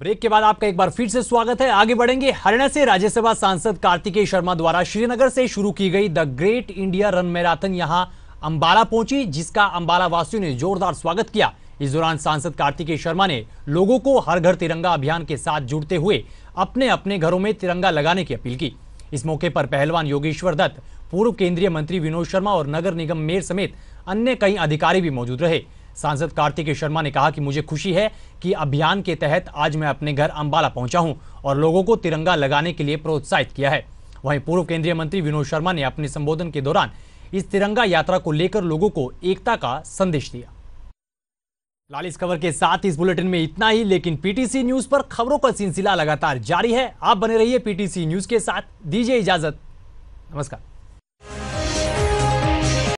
break के बाद आपका एक बार फिर से स्वागत है आगे बढ़ेंगे हरियाणा से राज्यसभा सांसद कार्तिकेय शर्मा द्वारा श्रीनगर से शुरू की गई the great India run marathon यहां अंबाला पहुंची जिसका अंबाला वासियों ने जोरदार स्वागत किया इस दौरान सांसद कार्तिकेय शर्मा ने लोगों को हर घर तिरंगा अभियान के साथ जुड़ते हुए अपने अपने घरों में तिरंगा लगाने की अपील की इस मौके पर पहलवान योगेश्वर दत्त पूर्व केंद्रीय मंत्री विनोद शर्मा और नगर निगम मेयर समेत अन्य कई अधिकारी भी मौजूद रहे सांसद कार्तिक शर्मा ने कहा कि मुझे खुशी है कि अभियान के तहत आज मैं अपने घर अंबाला पहुंचा हूं और लोगों को तिरंगा लगाने के लिए प्रोत्साहित किया है वहीं पूर्व केंद्रीय मंत्री विनोद शर्मा ने अपने संबोधन के दौरान इस तिरंगा यात्रा को लेकर लोगों को एकता का संदेश दिया लाल इस खबर के साथ इस बुलेटिन में इतना ही लेकिन पीटीसी न्यूज पर खबरों का सिलसिला लगातार जारी है आप बने रहिए पीटीसी न्यूज के साथ दीजिए इजाजत नमस्कार